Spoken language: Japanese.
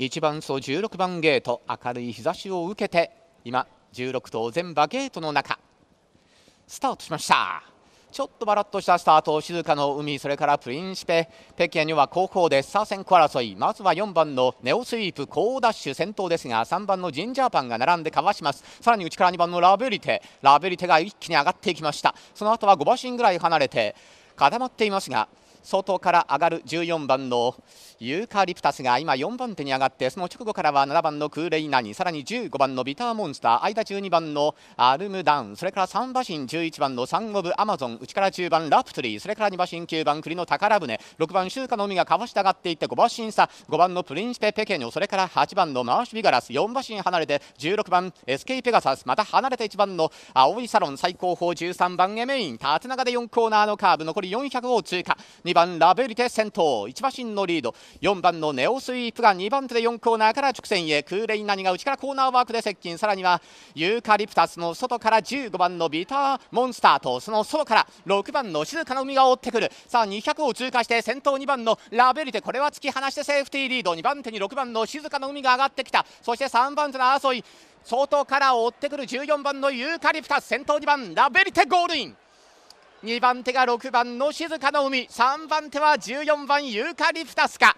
1番走16番ゲート明るい日差しを受けて今16頭全馬ゲートの中スタートしましたちょっとばらっとしたスタート静かの海それからプリンシペ北京には後方でスター先行争いまずは4番のネオスイープ好ダッシュ先頭ですが3番のジンジャーパンが並んでかわしますさらに内から2番のラベリテラベリテが一気に上がっていきましたその後は5馬身ぐらい離れて固まっていますが外から上がる14番のユーカリプタスが今4番手に上がってその直後からは7番のクーレイナニさらに15番のビターモンスター間12番のアルムダウンそれから3馬身11番のサンゴブアマゾン内から10番ラプトリーそれから2馬身9番栗の宝船6番シューカの海がかわし上がっていって5馬身差5番のプリンシペペケニョそれから8番のマーシュビガラス4馬身離れて16番エスケイペガサスまた離れて1番の青いサロン最高峰13番エメイン縦長で4コーナーのカーブ残り400を通過2番ラベリテ先頭1馬身のリード4番のネオスイープが2番手で4コーナーから直線へクーレイナニが内からコーナーワークで接近さらにはユーカリプタスの外から15番のビターモンスターとその外から6番の静かな海が追ってくるさあ200を通過して先頭2番のラベリテこれは突き放してセーフティーリード2番手に6番の静かな海が上がってきたそして3番手の争い外から追ってくる14番のユーカリプタス先頭2番ラベリテゴールイン2番手が6番の静かの海3番手は14番ユーカリプタスか